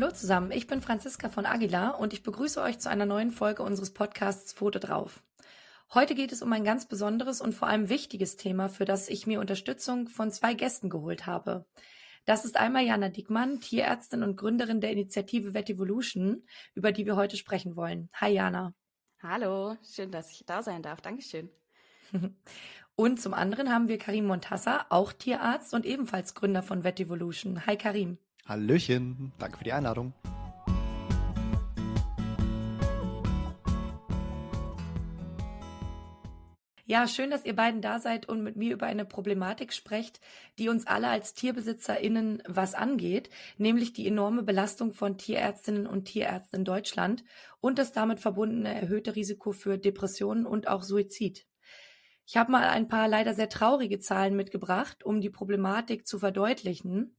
Hallo zusammen, ich bin Franziska von Aguilar und ich begrüße euch zu einer neuen Folge unseres Podcasts Foto drauf. Heute geht es um ein ganz besonderes und vor allem wichtiges Thema, für das ich mir Unterstützung von zwei Gästen geholt habe. Das ist einmal Jana Dickmann, Tierärztin und Gründerin der Initiative Vetivolution, über die wir heute sprechen wollen. Hi Jana. Hallo, schön, dass ich da sein darf. Dankeschön. und zum anderen haben wir Karim Montassa, auch Tierarzt und ebenfalls Gründer von Vetivolution. Hi Karim. Hallöchen, danke für die Einladung. Ja, schön, dass ihr beiden da seid und mit mir über eine Problematik sprecht, die uns alle als TierbesitzerInnen was angeht, nämlich die enorme Belastung von Tierärztinnen und Tierärzten in Deutschland und das damit verbundene erhöhte Risiko für Depressionen und auch Suizid. Ich habe mal ein paar leider sehr traurige Zahlen mitgebracht, um die Problematik zu verdeutlichen.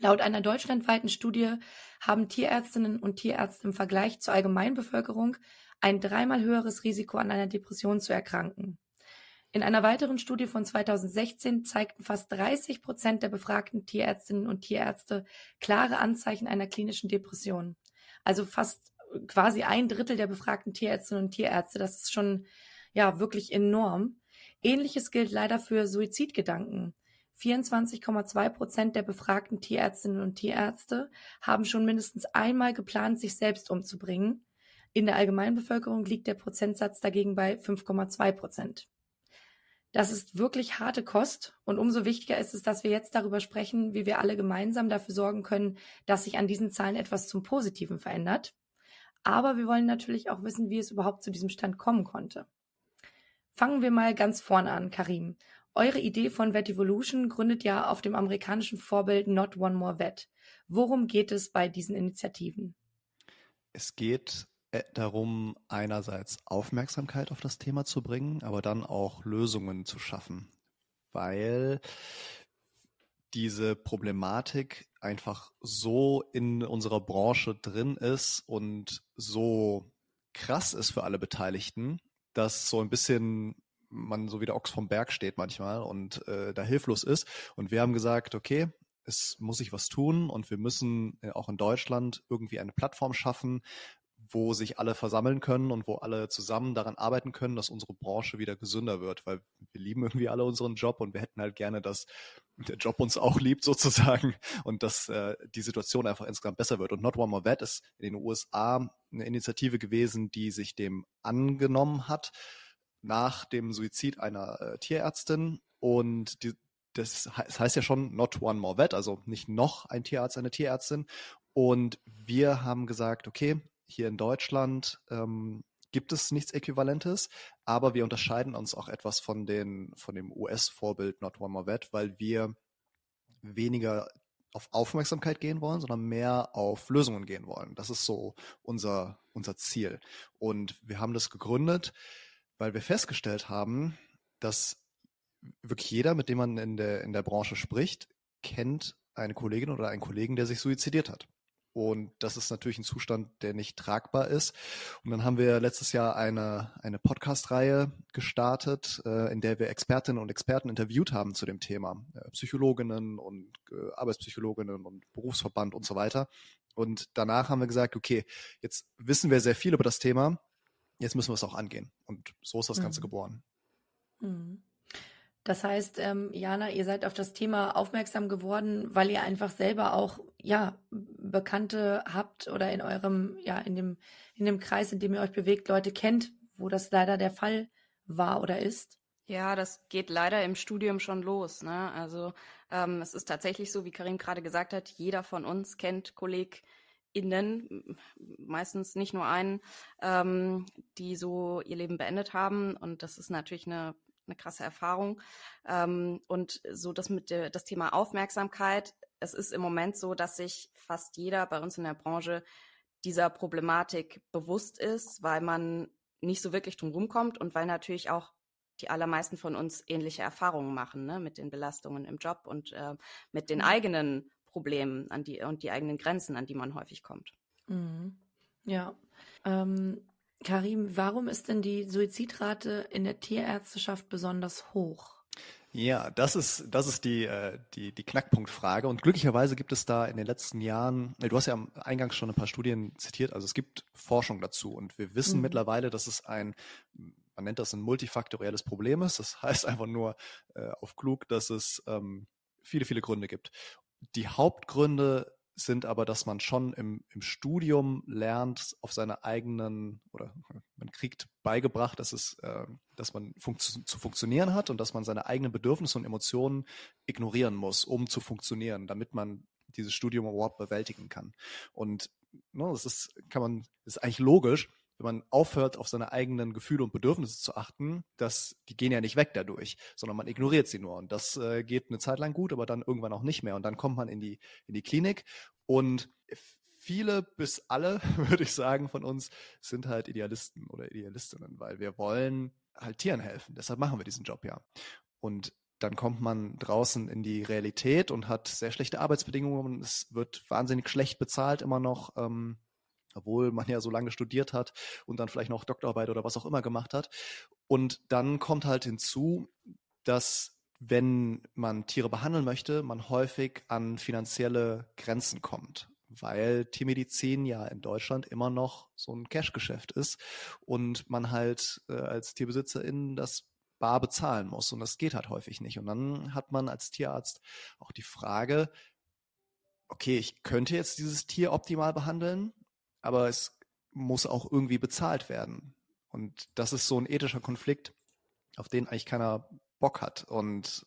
Laut einer deutschlandweiten Studie haben Tierärztinnen und Tierärzte im Vergleich zur Allgemeinbevölkerung ein dreimal höheres Risiko an einer Depression zu erkranken. In einer weiteren Studie von 2016 zeigten fast 30 Prozent der befragten Tierärztinnen und Tierärzte klare Anzeichen einer klinischen Depression. Also fast äh, quasi ein Drittel der befragten Tierärztinnen und Tierärzte. Das ist schon ja wirklich enorm. Ähnliches gilt leider für Suizidgedanken. 24,2 Prozent der befragten Tierärztinnen und Tierärzte haben schon mindestens einmal geplant, sich selbst umzubringen. In der Allgemeinbevölkerung liegt der Prozentsatz dagegen bei 5,2 Prozent. Das ist wirklich harte Kost und umso wichtiger ist es, dass wir jetzt darüber sprechen, wie wir alle gemeinsam dafür sorgen können, dass sich an diesen Zahlen etwas zum Positiven verändert. Aber wir wollen natürlich auch wissen, wie es überhaupt zu diesem Stand kommen konnte. Fangen wir mal ganz vorne an, Karim. Eure Idee von Vetivolution gründet ja auf dem amerikanischen Vorbild Not One More Vet. Worum geht es bei diesen Initiativen? Es geht äh, darum, einerseits Aufmerksamkeit auf das Thema zu bringen, aber dann auch Lösungen zu schaffen, weil diese Problematik einfach so in unserer Branche drin ist und so krass ist für alle Beteiligten, dass so ein bisschen man so wie der Ochs vom Berg steht manchmal und äh, da hilflos ist. Und wir haben gesagt, okay, es muss sich was tun und wir müssen äh, auch in Deutschland irgendwie eine Plattform schaffen, wo sich alle versammeln können und wo alle zusammen daran arbeiten können, dass unsere Branche wieder gesünder wird, weil wir lieben irgendwie alle unseren Job und wir hätten halt gerne, dass der Job uns auch liebt sozusagen und dass äh, die Situation einfach insgesamt besser wird. Und Not One More Vet ist in den USA eine Initiative gewesen, die sich dem angenommen hat nach dem Suizid einer äh, Tierärztin. Und die, das, das heißt ja schon Not One More Vet, also nicht noch ein Tierarzt, eine Tierärztin. Und wir haben gesagt, okay, hier in Deutschland ähm, gibt es nichts Äquivalentes, aber wir unterscheiden uns auch etwas von, den, von dem US-Vorbild Not One More Vet, weil wir weniger auf Aufmerksamkeit gehen wollen, sondern mehr auf Lösungen gehen wollen. Das ist so unser, unser Ziel. Und wir haben das gegründet weil wir festgestellt haben, dass wirklich jeder, mit dem man in der, in der Branche spricht, kennt eine Kollegin oder einen Kollegen, der sich suizidiert hat. Und das ist natürlich ein Zustand, der nicht tragbar ist. Und dann haben wir letztes Jahr eine, eine Podcast-Reihe gestartet, äh, in der wir Expertinnen und Experten interviewt haben zu dem Thema. Äh, Psychologinnen und äh, Arbeitspsychologinnen und Berufsverband und so weiter. Und danach haben wir gesagt, okay, jetzt wissen wir sehr viel über das Thema jetzt müssen wir es auch angehen. Und so ist das Ganze mhm. geboren. Mhm. Das heißt, ähm, Jana, ihr seid auf das Thema aufmerksam geworden, weil ihr einfach selber auch ja Bekannte habt oder in eurem ja in dem in dem Kreis, in dem ihr euch bewegt, Leute kennt, wo das leider der Fall war oder ist. Ja, das geht leider im Studium schon los. Ne? Also ähm, es ist tatsächlich so, wie Karim gerade gesagt hat, jeder von uns kennt Kolleg, innen, meistens nicht nur einen, ähm, die so ihr Leben beendet haben. Und das ist natürlich eine, eine krasse Erfahrung. Ähm, und so das mit der, das Thema Aufmerksamkeit. Es ist im Moment so, dass sich fast jeder bei uns in der Branche dieser Problematik bewusst ist, weil man nicht so wirklich drum rumkommt und weil natürlich auch die allermeisten von uns ähnliche Erfahrungen machen ne, mit den Belastungen im Job und äh, mit den mhm. eigenen Problemen an die, und die eigenen Grenzen, an die man häufig kommt. Mhm. Ja. Ähm, Karim, warum ist denn die Suizidrate in der Tierärzteschaft besonders hoch? Ja, das ist, das ist die, äh, die, die Knackpunktfrage. Und glücklicherweise gibt es da in den letzten Jahren, äh, du hast ja am Eingang schon ein paar Studien zitiert, also es gibt Forschung dazu. Und wir wissen mhm. mittlerweile, dass es ein, man nennt das ein multifaktorielles Problem ist. Das heißt einfach nur äh, auf klug, dass es ähm, viele, viele Gründe gibt. Die Hauptgründe sind aber, dass man schon im, im Studium lernt, auf seine eigenen oder man kriegt beigebracht, dass es, äh, dass man funktio zu funktionieren hat und dass man seine eigenen Bedürfnisse und Emotionen ignorieren muss, um zu funktionieren, damit man dieses Studium überhaupt bewältigen kann. Und ne, das ist, kann man, ist eigentlich logisch, wenn man aufhört, auf seine eigenen Gefühle und Bedürfnisse zu achten, dass die gehen ja nicht weg dadurch, sondern man ignoriert sie nur. Und das äh, geht eine Zeit lang gut, aber dann irgendwann auch nicht mehr. Und dann kommt man in die, in die Klinik und viele bis alle, würde ich sagen, von uns sind halt Idealisten oder Idealistinnen, weil wir wollen halt Tieren helfen. Deshalb machen wir diesen Job ja. Und dann kommt man draußen in die Realität und hat sehr schlechte Arbeitsbedingungen. Es wird wahnsinnig schlecht bezahlt immer noch. Ähm, obwohl man ja so lange studiert hat und dann vielleicht noch Doktorarbeit oder was auch immer gemacht hat. Und dann kommt halt hinzu, dass wenn man Tiere behandeln möchte, man häufig an finanzielle Grenzen kommt, weil Tiermedizin ja in Deutschland immer noch so ein Cash-Geschäft ist und man halt äh, als Tierbesitzerin das bar bezahlen muss und das geht halt häufig nicht. Und dann hat man als Tierarzt auch die Frage, okay, ich könnte jetzt dieses Tier optimal behandeln, aber es muss auch irgendwie bezahlt werden. Und das ist so ein ethischer Konflikt, auf den eigentlich keiner Bock hat und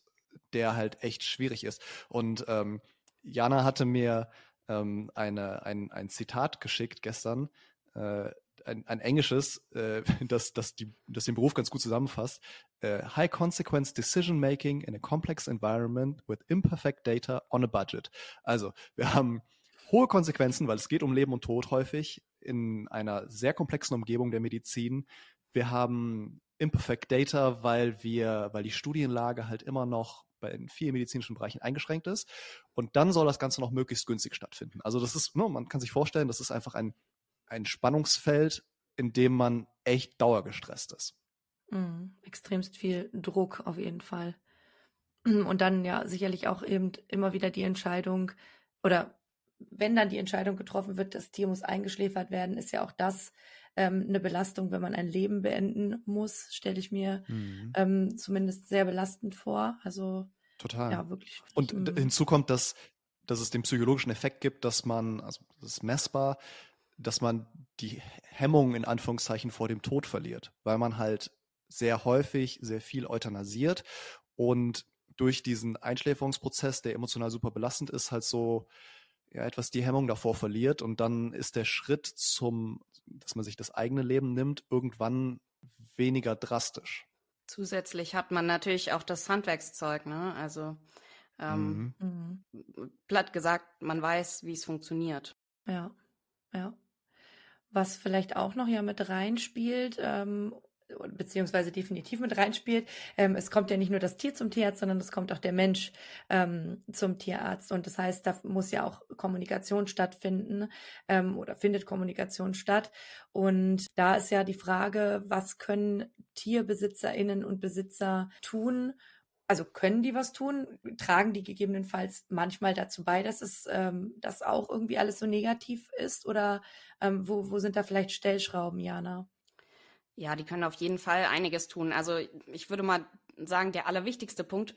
der halt echt schwierig ist. Und ähm, Jana hatte mir ähm, eine, ein, ein Zitat geschickt gestern, äh, ein, ein englisches, äh, das, das, die, das den Beruf ganz gut zusammenfasst. Äh, High Consequence Decision Making in a Complex Environment with Imperfect Data on a Budget. Also, wir haben hohe Konsequenzen, weil es geht um Leben und Tod häufig in einer sehr komplexen Umgebung der Medizin. Wir haben imperfect data, weil wir, weil die Studienlage halt immer noch in vielen medizinischen Bereichen eingeschränkt ist. Und dann soll das Ganze noch möglichst günstig stattfinden. Also das ist, ne, man kann sich vorstellen, das ist einfach ein, ein Spannungsfeld, in dem man echt dauergestresst ist. Mhm. Extremst viel Druck auf jeden Fall. Und dann ja sicherlich auch eben immer wieder die Entscheidung oder wenn dann die Entscheidung getroffen wird, das Tier muss eingeschläfert werden, ist ja auch das ähm, eine Belastung, wenn man ein Leben beenden muss, stelle ich mir mhm. ähm, zumindest sehr belastend vor. Also total. Ja, wirklich. Und hinzu kommt, dass, dass es den psychologischen Effekt gibt, dass man, also das ist messbar, dass man die Hemmung in Anführungszeichen vor dem Tod verliert, weil man halt sehr häufig sehr viel euthanasiert und durch diesen Einschläferungsprozess, der emotional super belastend ist, halt so ja, etwas die Hemmung davor verliert und dann ist der Schritt zum, dass man sich das eigene Leben nimmt, irgendwann weniger drastisch. Zusätzlich hat man natürlich auch das Handwerkszeug, ne? Also ähm, mhm. mhm. platt gesagt, man weiß, wie es funktioniert. Ja, ja. Was vielleicht auch noch ja mit reinspielt, ähm, beziehungsweise definitiv mit reinspielt. Ähm, es kommt ja nicht nur das Tier zum Tierarzt, sondern es kommt auch der Mensch ähm, zum Tierarzt. Und das heißt, da muss ja auch Kommunikation stattfinden ähm, oder findet Kommunikation statt. Und da ist ja die Frage, was können Tierbesitzerinnen und Besitzer tun, also können die was tun, tragen die gegebenenfalls manchmal dazu bei, dass es ähm, das auch irgendwie alles so negativ ist oder ähm, wo, wo sind da vielleicht Stellschrauben, Jana? Ja, die können auf jeden Fall einiges tun. Also ich würde mal sagen, der allerwichtigste Punkt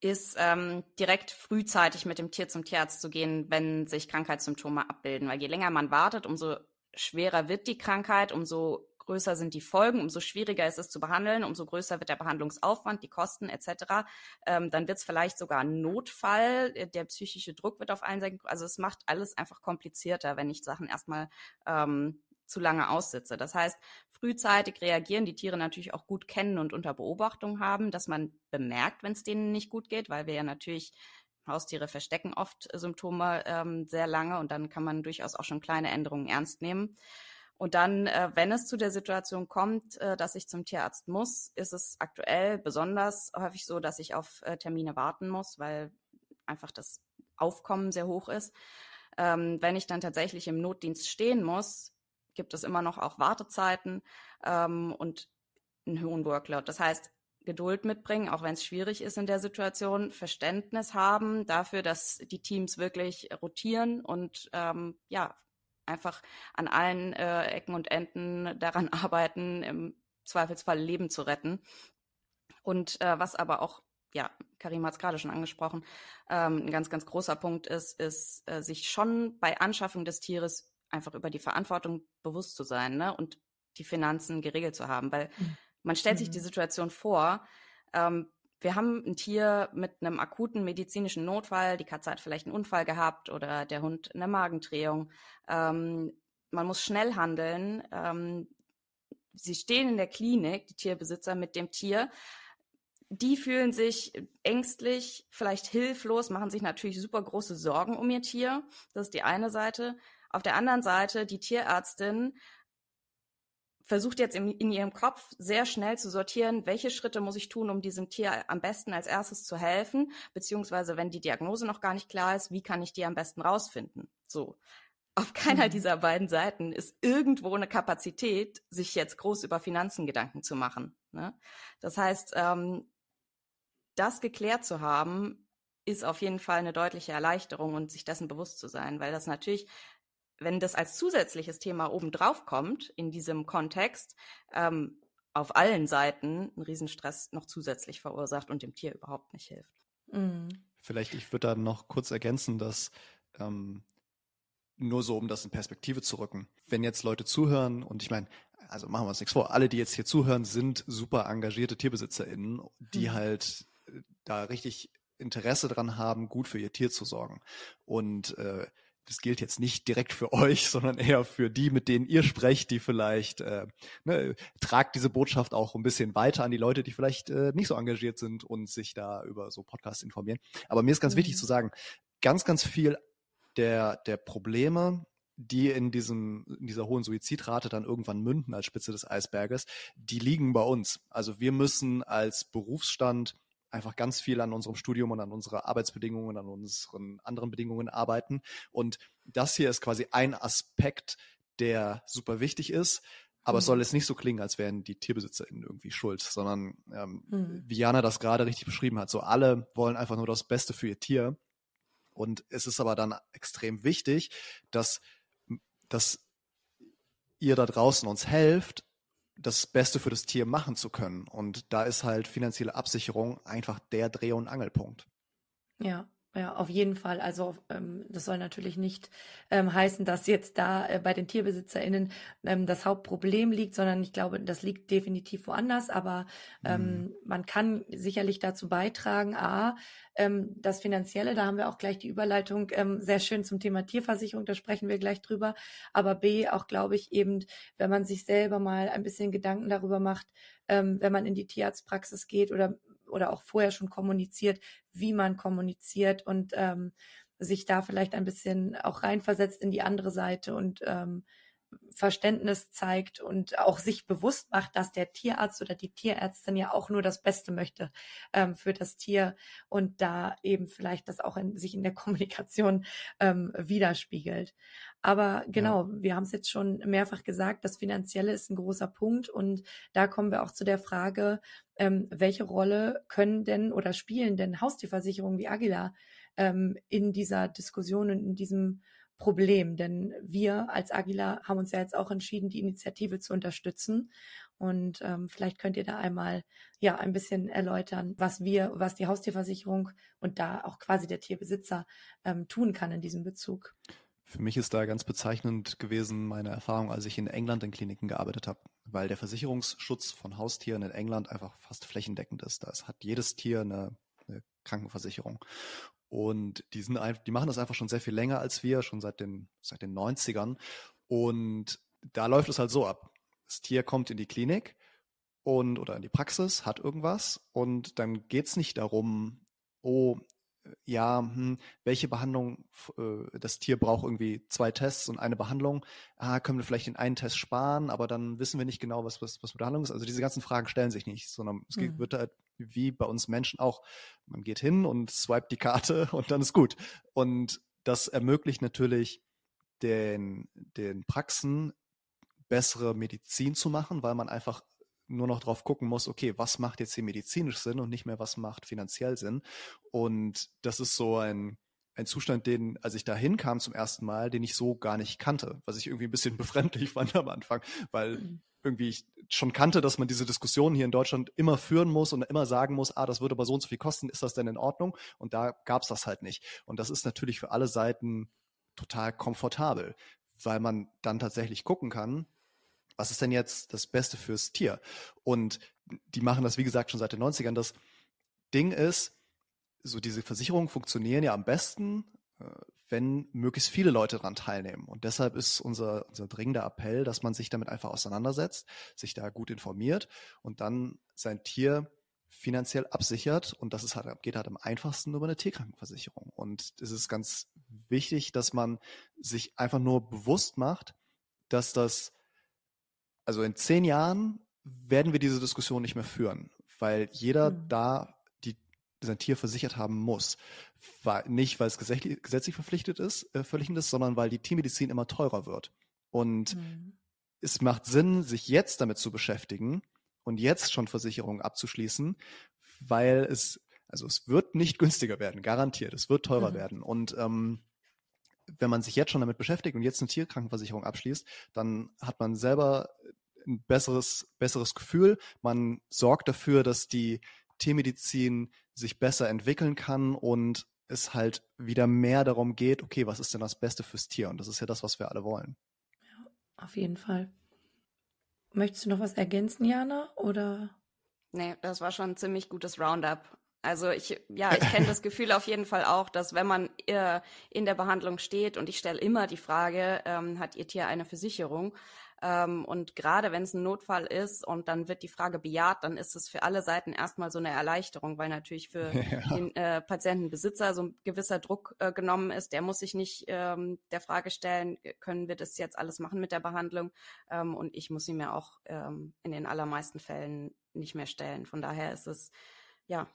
ist ähm, direkt frühzeitig mit dem Tier zum Tierarzt zu gehen, wenn sich Krankheitssymptome abbilden. Weil je länger man wartet, umso schwerer wird die Krankheit, umso größer sind die Folgen, umso schwieriger ist es zu behandeln, umso größer wird der Behandlungsaufwand, die Kosten etc. Ähm, dann wird es vielleicht sogar ein Notfall, der psychische Druck wird auf allen Seiten, also es macht alles einfach komplizierter, wenn ich Sachen erstmal ähm, zu lange aussitze. Das heißt, frühzeitig reagieren, die Tiere natürlich auch gut kennen und unter Beobachtung haben, dass man bemerkt, wenn es denen nicht gut geht, weil wir ja natürlich Haustiere verstecken oft Symptome ähm, sehr lange und dann kann man durchaus auch schon kleine Änderungen ernst nehmen. Und dann, äh, wenn es zu der Situation kommt, äh, dass ich zum Tierarzt muss, ist es aktuell besonders häufig so, dass ich auf äh, Termine warten muss, weil einfach das Aufkommen sehr hoch ist. Ähm, wenn ich dann tatsächlich im Notdienst stehen muss, gibt es immer noch auch Wartezeiten ähm, und einen hohen Workload. Das heißt, Geduld mitbringen, auch wenn es schwierig ist in der Situation, Verständnis haben dafür, dass die Teams wirklich rotieren und ähm, ja, einfach an allen äh, Ecken und Enden daran arbeiten, im Zweifelsfall Leben zu retten. Und äh, was aber auch, ja, Karim hat es gerade schon angesprochen, ähm, ein ganz, ganz großer Punkt ist, ist, äh, sich schon bei Anschaffung des Tieres einfach über die Verantwortung bewusst zu sein ne? und die Finanzen geregelt zu haben. Weil hm. man stellt mhm. sich die mhm. Situation vor, ähm, wir haben ein Tier mit einem akuten medizinischen Notfall, die Katze hat vielleicht einen Unfall gehabt oder der Hund eine Magendrehung. Ähm, man muss schnell handeln. Ähm, sie stehen in der Klinik, die Tierbesitzer mit dem Tier. Die fühlen sich ängstlich, vielleicht hilflos, machen sich natürlich super große Sorgen um ihr Tier. Das ist die eine Seite. Auf der anderen Seite die Tierärztin versucht jetzt in, in, ihrem Kopf sehr schnell zu sortieren, welche Schritte muss ich tun, um diesem Tier am besten als erstes zu helfen, beziehungsweise wenn die Diagnose noch gar nicht klar ist, wie kann ich die am besten rausfinden? So. Auf keiner mhm. dieser beiden Seiten ist irgendwo eine Kapazität, sich jetzt groß über Finanzen Gedanken zu machen. Ne? Das heißt, ähm, das geklärt zu haben, ist auf jeden Fall eine deutliche Erleichterung und sich dessen bewusst zu sein, weil das natürlich wenn das als zusätzliches Thema obendrauf kommt in diesem Kontext, ähm, auf allen Seiten einen Riesenstress noch zusätzlich verursacht und dem Tier überhaupt nicht hilft. Mhm. Vielleicht, ich würde da noch kurz ergänzen, dass ähm, nur so, um das in Perspektive zu rücken. Wenn jetzt Leute zuhören und ich meine, also machen wir uns nichts vor, alle, die jetzt hier zuhören, sind super engagierte TierbesitzerInnen, die mhm. halt äh, da richtig Interesse dran haben, gut für ihr Tier zu sorgen. Und äh, das gilt jetzt nicht direkt für euch, sondern eher für die, mit denen ihr sprecht, die vielleicht, äh, ne, tragt diese Botschaft auch ein bisschen weiter an die Leute, die vielleicht äh, nicht so engagiert sind und sich da über so Podcasts informieren. Aber mir ist ganz mhm. wichtig zu sagen, ganz, ganz viel der, der Probleme, die in, diesem, in dieser hohen Suizidrate dann irgendwann münden als Spitze des Eisberges, die liegen bei uns. Also wir müssen als Berufsstand einfach ganz viel an unserem Studium und an unserer Arbeitsbedingungen, und an unseren anderen Bedingungen arbeiten. Und das hier ist quasi ein Aspekt, der super wichtig ist. Aber mhm. es soll jetzt nicht so klingen, als wären die TierbesitzerInnen irgendwie schuld, sondern ähm, mhm. wie Jana das gerade richtig beschrieben hat, so alle wollen einfach nur das Beste für ihr Tier. Und es ist aber dann extrem wichtig, dass, dass ihr da draußen uns helft, das Beste für das Tier machen zu können. Und da ist halt finanzielle Absicherung einfach der Dreh- und Angelpunkt. Ja. Ja, auf jeden Fall. Also ähm, das soll natürlich nicht ähm, heißen, dass jetzt da äh, bei den TierbesitzerInnen ähm, das Hauptproblem liegt, sondern ich glaube, das liegt definitiv woanders. Aber ähm, mhm. man kann sicherlich dazu beitragen, a, ähm, das Finanzielle, da haben wir auch gleich die Überleitung ähm, sehr schön zum Thema Tierversicherung, da sprechen wir gleich drüber. Aber b, auch glaube ich eben, wenn man sich selber mal ein bisschen Gedanken darüber macht, wenn man in die Tierarztpraxis geht oder oder auch vorher schon kommuniziert, wie man kommuniziert und ähm, sich da vielleicht ein bisschen auch reinversetzt in die andere Seite und ähm, Verständnis zeigt und auch sich bewusst macht, dass der Tierarzt oder die Tierärztin ja auch nur das Beste möchte ähm, für das Tier und da eben vielleicht das auch in, sich in der Kommunikation ähm, widerspiegelt. Aber genau, ja. wir haben es jetzt schon mehrfach gesagt, das Finanzielle ist ein großer Punkt und da kommen wir auch zu der Frage, ähm, welche Rolle können denn oder spielen denn Haustierversicherungen wie Agila ähm, in dieser Diskussion und in diesem Problem, denn wir als Agila haben uns ja jetzt auch entschieden, die Initiative zu unterstützen. Und ähm, vielleicht könnt ihr da einmal ja ein bisschen erläutern, was wir, was die Haustierversicherung und da auch quasi der Tierbesitzer ähm, tun kann in diesem Bezug. Für mich ist da ganz bezeichnend gewesen meine Erfahrung, als ich in England in Kliniken gearbeitet habe, weil der Versicherungsschutz von Haustieren in England einfach fast flächendeckend ist. Da hat jedes Tier eine Krankenversicherung. Und die sind einfach, die machen das einfach schon sehr viel länger als wir, schon seit den, seit den 90ern. Und da läuft es halt so ab. Das Tier kommt in die Klinik und oder in die Praxis, hat irgendwas und dann geht es nicht darum, oh, ja, hm, welche Behandlung, äh, das Tier braucht irgendwie zwei Tests und eine Behandlung. Ah, können wir vielleicht den einen Test sparen, aber dann wissen wir nicht genau, was, was, was Behandlung ist. Also diese ganzen Fragen stellen sich nicht, sondern es geht, mhm. wird halt wie bei uns Menschen auch. Man geht hin und swiped die Karte und dann ist gut. Und das ermöglicht natürlich den, den Praxen bessere Medizin zu machen, weil man einfach nur noch drauf gucken muss, okay, was macht jetzt hier medizinisch Sinn und nicht mehr, was macht finanziell Sinn. Und das ist so ein, ein Zustand, den, als ich da hinkam zum ersten Mal, den ich so gar nicht kannte, was ich irgendwie ein bisschen befremdlich fand am Anfang, weil mhm. irgendwie ich schon kannte, dass man diese Diskussionen hier in Deutschland immer führen muss und immer sagen muss, ah, das würde aber so und so viel kosten, ist das denn in Ordnung? Und da gab es das halt nicht. Und das ist natürlich für alle Seiten total komfortabel, weil man dann tatsächlich gucken kann, was ist denn jetzt das Beste fürs Tier? Und die machen das, wie gesagt, schon seit den 90ern. Das Ding ist, so diese Versicherungen funktionieren ja am besten, äh, wenn möglichst viele Leute daran teilnehmen. Und deshalb ist unser, unser dringender Appell, dass man sich damit einfach auseinandersetzt, sich da gut informiert und dann sein Tier finanziell absichert. Und das ist halt, geht halt am einfachsten über eine Tierkrankenversicherung. Und es ist ganz wichtig, dass man sich einfach nur bewusst macht, dass das, also in zehn Jahren werden wir diese Diskussion nicht mehr führen, weil jeder mhm. da sein Tier versichert haben muss. War nicht, weil es gesetzlich, gesetzlich verpflichtet ist, äh, verpflichtendes, sondern weil die Tiermedizin immer teurer wird. Und mhm. es macht Sinn, sich jetzt damit zu beschäftigen und jetzt schon Versicherungen abzuschließen, weil es, also es wird nicht günstiger werden, garantiert, es wird teurer mhm. werden. Und ähm, wenn man sich jetzt schon damit beschäftigt und jetzt eine Tierkrankenversicherung abschließt, dann hat man selber ein besseres, besseres Gefühl. Man sorgt dafür, dass die Tiermedizin sich besser entwickeln kann und es halt wieder mehr darum geht, okay, was ist denn das Beste fürs Tier? Und das ist ja das, was wir alle wollen. Ja, auf jeden Fall. Möchtest du noch was ergänzen, Jana? Oder? Nee, das war schon ein ziemlich gutes Roundup. Also ich, ja, ich kenne das Gefühl auf jeden Fall auch, dass wenn man äh, in der Behandlung steht und ich stelle immer die Frage, ähm, hat Ihr Tier eine Versicherung, ähm, und gerade wenn es ein Notfall ist und dann wird die Frage bejaht, dann ist es für alle Seiten erstmal so eine Erleichterung, weil natürlich für ja. den äh, Patientenbesitzer so ein gewisser Druck äh, genommen ist. Der muss sich nicht ähm, der Frage stellen, äh, können wir das jetzt alles machen mit der Behandlung? Ähm, und ich muss sie mir auch ähm, in den allermeisten Fällen nicht mehr stellen. Von daher ist es ja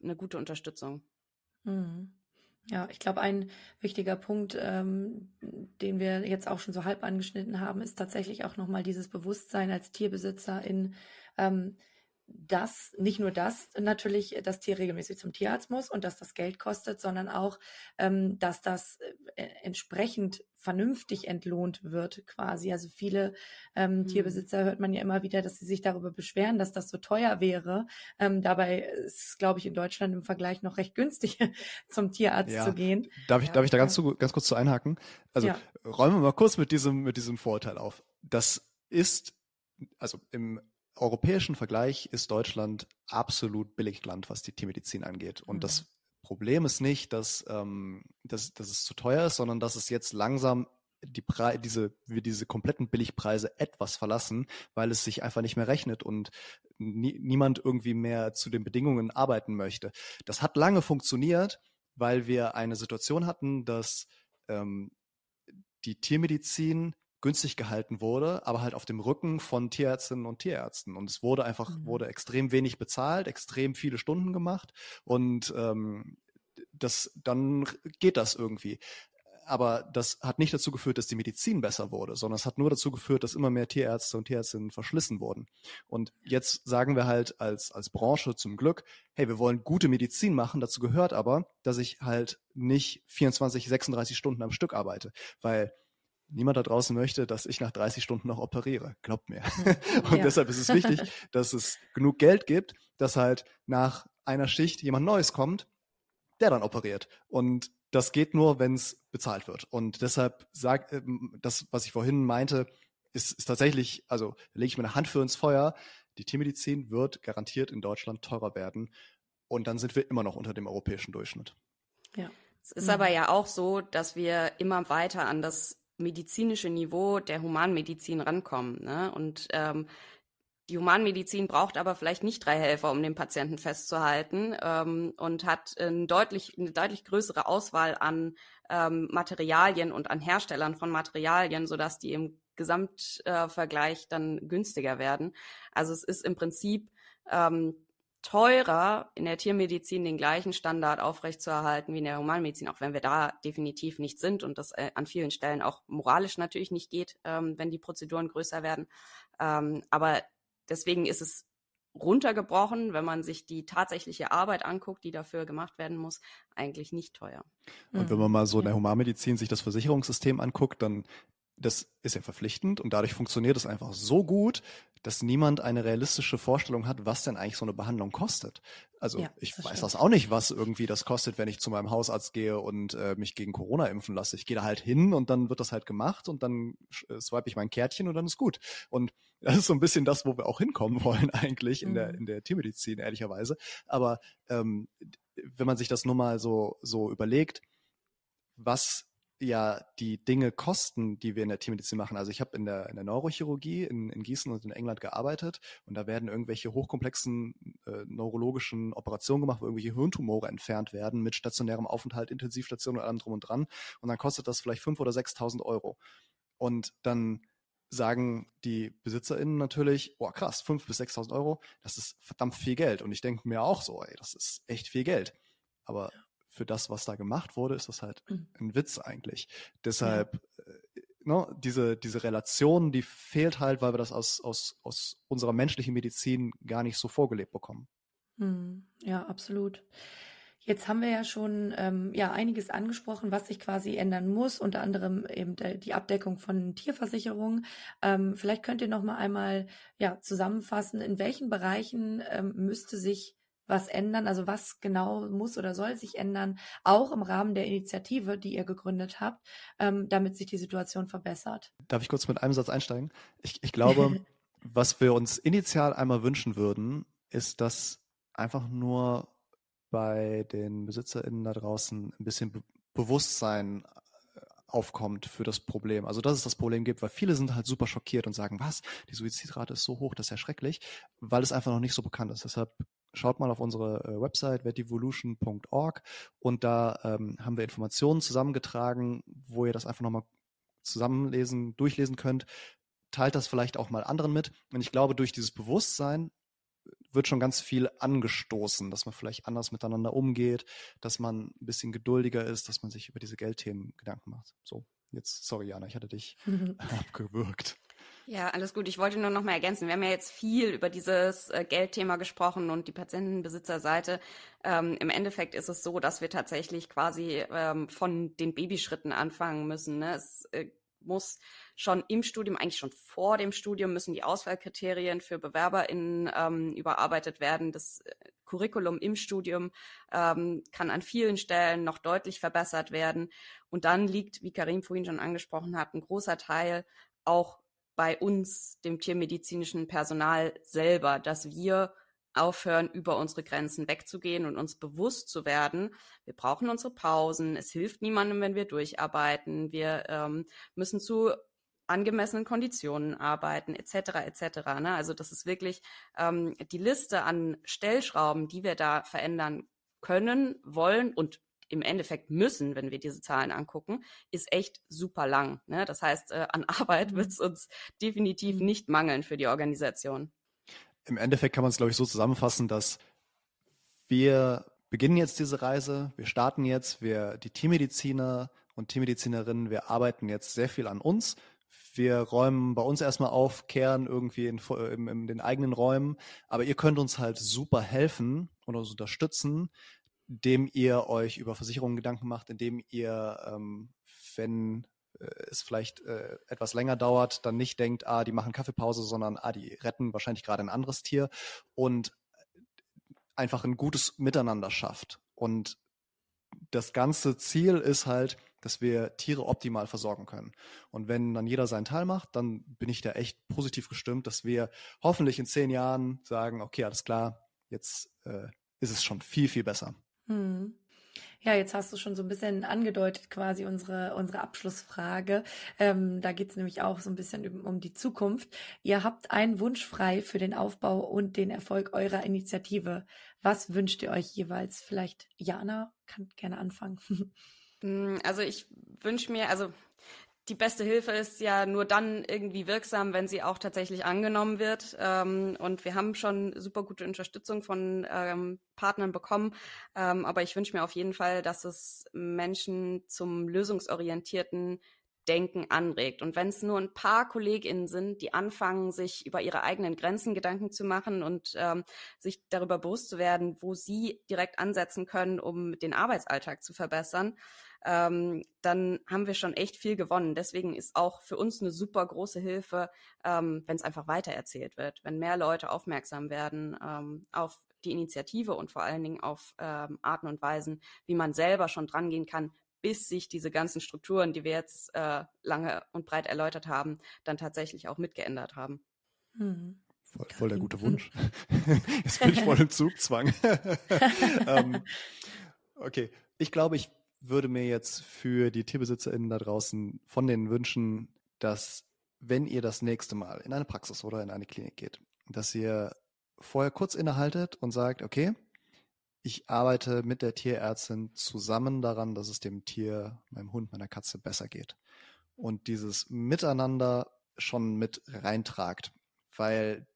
eine gute Unterstützung. Mhm. Ja, ich glaube, ein wichtiger Punkt, ähm, den wir jetzt auch schon so halb angeschnitten haben, ist tatsächlich auch nochmal dieses Bewusstsein als Tierbesitzer in, ähm, das, nicht nur das natürlich, äh, das Tier regelmäßig zum Tierarzt muss und dass das Geld kostet, sondern auch, ähm, dass das äh, äh, entsprechend vernünftig entlohnt wird quasi. Also viele ähm, mhm. Tierbesitzer hört man ja immer wieder, dass sie sich darüber beschweren, dass das so teuer wäre. Ähm, dabei ist, es, glaube ich, in Deutschland im Vergleich noch recht günstig, zum Tierarzt ja. zu gehen. Darf ich, ja, darf ich da ganz, zu, ganz kurz zu einhaken? Also räumen wir mal kurz mit diesem, mit diesem Vorurteil auf. Das ist also im europäischen Vergleich ist Deutschland absolut Billigland, was die Tiermedizin angeht. Und mhm. das Problem ist nicht, dass, ähm, dass, dass es zu teuer ist, sondern dass es jetzt langsam die Pre diese, wir diese kompletten Billigpreise etwas verlassen, weil es sich einfach nicht mehr rechnet und nie, niemand irgendwie mehr zu den Bedingungen arbeiten möchte. Das hat lange funktioniert, weil wir eine Situation hatten, dass ähm, die Tiermedizin günstig gehalten wurde, aber halt auf dem Rücken von Tierärztinnen und Tierärzten. Und es wurde einfach, mhm. wurde extrem wenig bezahlt, extrem viele Stunden gemacht und ähm, das, dann geht das irgendwie. Aber das hat nicht dazu geführt, dass die Medizin besser wurde, sondern es hat nur dazu geführt, dass immer mehr Tierärzte und Tierärztinnen verschlissen wurden. Und jetzt sagen wir halt als, als Branche zum Glück, hey, wir wollen gute Medizin machen. Dazu gehört aber, dass ich halt nicht 24, 36 Stunden am Stück arbeite, weil niemand da draußen möchte, dass ich nach 30 Stunden noch operiere. Glaubt mir. Hm. Und ja. deshalb ist es wichtig, dass es genug Geld gibt, dass halt nach einer Schicht jemand Neues kommt, der dann operiert. Und das geht nur, wenn es bezahlt wird. Und deshalb sag, ähm, das, was ich vorhin meinte, ist, ist tatsächlich, also lege ich meine Hand für ins Feuer. Die Tiermedizin wird garantiert in Deutschland teurer werden. Und dann sind wir immer noch unter dem europäischen Durchschnitt. Ja. Es ist aber mhm. ja auch so, dass wir immer weiter an das medizinische Niveau der Humanmedizin rankommen. Ne? Und ähm, die Humanmedizin braucht aber vielleicht nicht drei Helfer, um den Patienten festzuhalten ähm, und hat ein deutlich, eine deutlich größere Auswahl an ähm, Materialien und an Herstellern von Materialien, sodass die im Gesamtvergleich äh, dann günstiger werden. Also es ist im Prinzip ähm, teurer, in der Tiermedizin den gleichen Standard aufrechtzuerhalten wie in der Humanmedizin, auch wenn wir da definitiv nicht sind und das äh, an vielen Stellen auch moralisch natürlich nicht geht, ähm, wenn die Prozeduren größer werden. Ähm, aber deswegen ist es runtergebrochen, wenn man sich die tatsächliche Arbeit anguckt, die dafür gemacht werden muss, eigentlich nicht teuer. Und hm. wenn man mal so in der Humanmedizin sich das Versicherungssystem anguckt, dann das ist ja verpflichtend und dadurch funktioniert es einfach so gut, dass niemand eine realistische Vorstellung hat, was denn eigentlich so eine Behandlung kostet. Also ja, ich das weiß stimmt. das auch nicht, was irgendwie das kostet, wenn ich zu meinem Hausarzt gehe und äh, mich gegen Corona impfen lasse. Ich gehe da halt hin und dann wird das halt gemacht und dann äh, swipe ich mein Kärtchen und dann ist gut. Und das ist so ein bisschen das, wo wir auch hinkommen wollen eigentlich mhm. in der mhm. in der Tiermedizin ehrlicherweise. Aber ähm, wenn man sich das nur mal so so überlegt, was ja die Dinge kosten, die wir in der Tiermedizin machen. Also ich habe in der, in der Neurochirurgie in, in Gießen und in England gearbeitet und da werden irgendwelche hochkomplexen äh, neurologischen Operationen gemacht, wo irgendwelche Hirntumore entfernt werden mit stationärem Aufenthalt, Intensivstation und allem drum und dran. Und dann kostet das vielleicht 5.000 oder 6.000 Euro. Und dann sagen die BesitzerInnen natürlich, oh krass, 5.000 bis 6.000 Euro, das ist verdammt viel Geld. Und ich denke mir auch so, ey, das ist echt viel Geld. Aber für das, was da gemacht wurde, ist das halt mhm. ein Witz eigentlich. Deshalb, ja. Äh, ne, diese, diese Relation, die fehlt halt, weil wir das aus, aus, aus unserer menschlichen Medizin gar nicht so vorgelebt bekommen. Hm, ja, absolut. Jetzt haben wir ja schon ähm, ja einiges angesprochen, was sich quasi ändern muss, unter anderem eben die Abdeckung von Tierversicherungen. Ähm, vielleicht könnt ihr noch mal einmal ja zusammenfassen, in welchen Bereichen ähm, müsste sich was ändern? Also was genau muss oder soll sich ändern, auch im Rahmen der Initiative, die ihr gegründet habt, ähm, damit sich die Situation verbessert? Darf ich kurz mit einem Satz einsteigen? Ich, ich glaube, was wir uns initial einmal wünschen würden, ist, dass einfach nur bei den BesitzerInnen da draußen ein bisschen Be Bewusstsein äh, aufkommt für das Problem. Also, dass es das Problem gibt, weil viele sind halt super schockiert und sagen, was, die Suizidrate ist so hoch, das ist ja schrecklich, weil es einfach noch nicht so bekannt ist. Deshalb schaut mal auf unsere äh, Website wettevolution.org und da ähm, haben wir Informationen zusammengetragen, wo ihr das einfach nochmal zusammenlesen, durchlesen könnt. Teilt das vielleicht auch mal anderen mit. Und ich glaube, durch dieses Bewusstsein wird schon ganz viel angestoßen, dass man vielleicht anders miteinander umgeht, dass man ein bisschen geduldiger ist, dass man sich über diese Geldthemen Gedanken macht. So, jetzt, sorry, Jana, ich hatte dich abgewürgt. Ja, alles gut. Ich wollte nur noch mal ergänzen. Wir haben ja jetzt viel über dieses äh, Geldthema gesprochen und die Patientenbesitzerseite. Ähm, Im Endeffekt ist es so, dass wir tatsächlich quasi ähm, von den Babyschritten anfangen müssen. Ne? Es äh, muss schon im Studium, eigentlich schon vor dem Studium, müssen die Auswahlkriterien für BewerberInnen ähm, überarbeitet werden. Das äh, Curriculum im Studium ähm, kann an vielen Stellen noch deutlich verbessert werden. Und dann liegt, wie Karim vorhin schon angesprochen hat, ein großer Teil auch bei uns, dem tiermedizinischen Personal selber, dass wir aufhören, über unsere Grenzen wegzugehen und uns bewusst zu werden, wir brauchen unsere Pausen, es hilft niemandem, wenn wir durcharbeiten, wir ähm, müssen zu angemessenen Konditionen arbeiten, etc. etc. Ne? Also das ist wirklich ähm, die Liste an Stellschrauben, die wir da verändern können, wollen und im Endeffekt müssen, wenn wir diese Zahlen angucken, ist echt super lang. Ne? Das heißt, äh, an Arbeit mhm. wird es uns definitiv mhm. nicht mangeln für die Organisation. Im Endeffekt kann man es, glaube ich, so zusammenfassen, dass wir beginnen jetzt diese Reise, wir starten jetzt, wir, die Teammediziner und Teammedizinerinnen, wir arbeiten jetzt sehr viel an uns. Wir räumen bei uns erstmal auf, kehren irgendwie in, in, in den eigenen Räumen. Aber ihr könnt uns halt super helfen und uns unterstützen, indem ihr euch über Versicherungen Gedanken macht, indem ihr, ähm, wenn äh, es vielleicht äh, etwas länger dauert, dann nicht denkt, ah, die machen Kaffeepause, sondern ah, die retten wahrscheinlich gerade ein anderes Tier und äh, einfach ein gutes Miteinander schafft. Und das ganze Ziel ist halt, dass wir Tiere optimal versorgen können. Und wenn dann jeder seinen Teil macht, dann bin ich da echt positiv gestimmt, dass wir hoffentlich in zehn Jahren sagen, okay, alles klar, jetzt äh, ist es schon viel, viel besser. Mhm. Ja, jetzt hast du schon so ein bisschen angedeutet, quasi unsere, unsere Abschlussfrage. Ähm, da es nämlich auch so ein bisschen um, die Zukunft. Ihr habt einen Wunsch frei für den Aufbau und den Erfolg eurer Initiative. Was wünscht ihr euch jeweils? Vielleicht Jana kann gerne anfangen. Hm, also ich wünsche mir, also die beste Hilfe ist ja nur dann irgendwie wirksam, wenn sie auch tatsächlich angenommen wird. Ähm, und wir haben schon super gute Unterstützung von ähm, Partnern bekommen. Ähm, aber ich wünsche mir auf jeden Fall, dass es Menschen zum lösungsorientierten Denken anregt. Und wenn es nur ein paar KollegInnen sind, die anfangen, sich über ihre eigenen Grenzen Gedanken zu machen und ähm, sich darüber bewusst zu werden, wo sie direkt ansetzen können, um den Arbeitsalltag zu verbessern, ähm, dann haben wir schon echt viel gewonnen. Deswegen ist auch für uns eine super große Hilfe, ähm, wenn es einfach weitererzählt wird, wenn mehr Leute aufmerksam werden ähm, auf die Initiative und vor allen Dingen auf ähm, Arten und Weisen, wie man selber schon drangehen kann, bis sich diese ganzen Strukturen, die wir jetzt äh, lange und breit erläutert haben, dann tatsächlich auch mitgeändert haben. Mhm. Voll, voll, der gute Wunsch. Jetzt bin ich voll im Zugzwang. ähm, okay, ich glaube, ich würde mir jetzt für die TierbesitzerInnen da draußen von denen wünschen, dass wenn ihr das nächste Mal in eine Praxis oder in eine Klinik geht, dass ihr vorher kurz innehaltet und sagt, okay, ich arbeite mit der Tierärztin zusammen daran, dass es dem Tier, meinem Hund, meiner Katze besser geht. Und dieses Miteinander schon mit reintragt, weil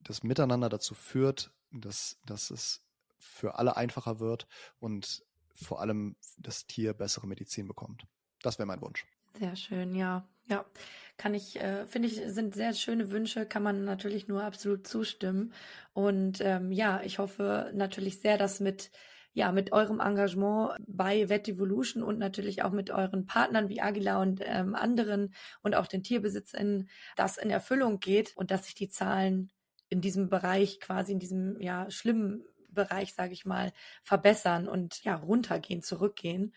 das Miteinander dazu führt, dass, dass es für alle einfacher wird und vor allem das Tier bessere Medizin bekommt. Das wäre mein Wunsch. Sehr schön, ja. Ja, kann ich, äh, finde ich, sind sehr schöne Wünsche, kann man natürlich nur absolut zustimmen. Und ähm, ja, ich hoffe natürlich sehr, dass mit ja, mit eurem Engagement bei VetEvolution und natürlich auch mit euren Partnern wie Agila und ähm, anderen und auch den TierbesitzInnen, das in Erfüllung geht und dass sich die Zahlen in diesem Bereich quasi in diesem ja schlimmen Bereich, sage ich mal, verbessern und ja, runtergehen, zurückgehen.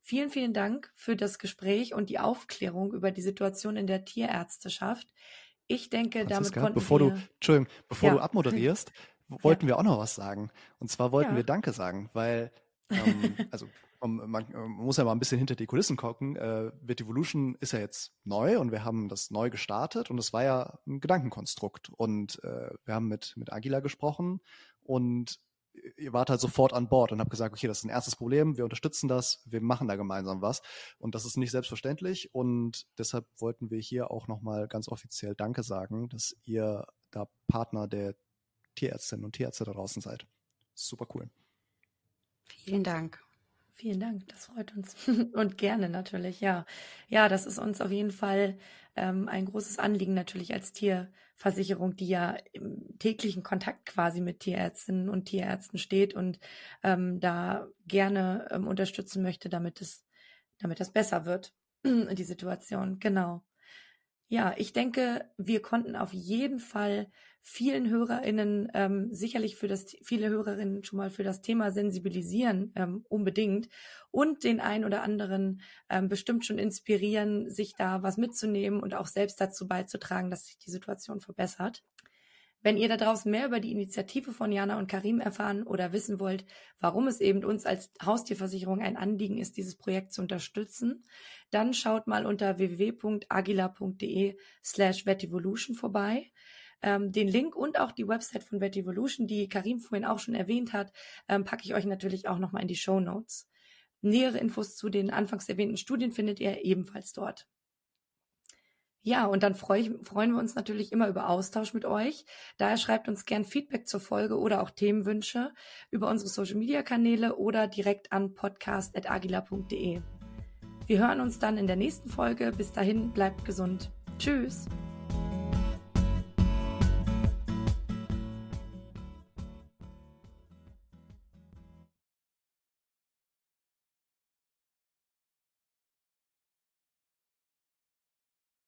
Vielen, vielen Dank für das Gespräch und die Aufklärung über die Situation in der Tierärzteschaft. Ich denke, Franziska, damit konnten bevor wir... Du, Entschuldigung, bevor ja. du abmoderierst, wollten ja. wir auch noch was sagen. Und zwar wollten ja. wir Danke sagen, weil, ähm, also man, äh, man, muss ja mal ein bisschen hinter die Kulissen gucken. Äh, Vitivolution ist ja jetzt neu und wir haben das neu gestartet und es war ja ein Gedankenkonstrukt. Und äh, wir haben mit, mit Agila gesprochen und ihr wart halt sofort an Bord und habt gesagt, okay, das ist ein erstes Problem, wir unterstützen das, wir machen da gemeinsam was. Und das ist nicht selbstverständlich und deshalb wollten wir hier auch nochmal ganz offiziell Danke sagen, dass ihr da Partner der Tierärztinnen und Tierärzte da draußen seid. Super cool. Vielen Dank. Vielen Dank, das freut uns. und gerne natürlich, ja. Ja, das ist uns auf jeden Fall ähm, ein großes Anliegen natürlich als Tierversicherung, die ja im täglichen Kontakt quasi mit Tierärztinnen und Tierärzten steht und ähm, da gerne ähm, unterstützen möchte, damit es, damit das besser wird, die Situation. Genau. Ja, ich denke, wir konnten auf jeden Fall vielen HörerInnen ähm, sicherlich für das viele Hörerinnen schon mal für das Thema sensibilisieren ähm, unbedingt und den einen oder anderen ähm, bestimmt schon inspirieren, sich da was mitzunehmen und auch selbst dazu beizutragen, dass sich die Situation verbessert. Wenn ihr da draußen mehr über die Initiative von Jana und Karim erfahren oder wissen wollt, warum es eben uns als Haustierversicherung ein Anliegen ist, dieses Projekt zu unterstützen, dann schaut mal unter www.agila.de slash Vetivolution vorbei. Ähm, den Link und auch die Website von Vetivolution, die Karim vorhin auch schon erwähnt hat, ähm, packe ich euch natürlich auch nochmal in die Show Notes. Nähere Infos zu den anfangs erwähnten Studien findet ihr ebenfalls dort. Ja, und dann freu ich, freuen wir uns natürlich immer über Austausch mit euch. Daher schreibt uns gern Feedback zur Folge oder auch Themenwünsche über unsere Social Media Kanäle oder direkt an podcast.agila.de. Wir hören uns dann in der nächsten Folge. Bis dahin, bleibt gesund. Tschüss!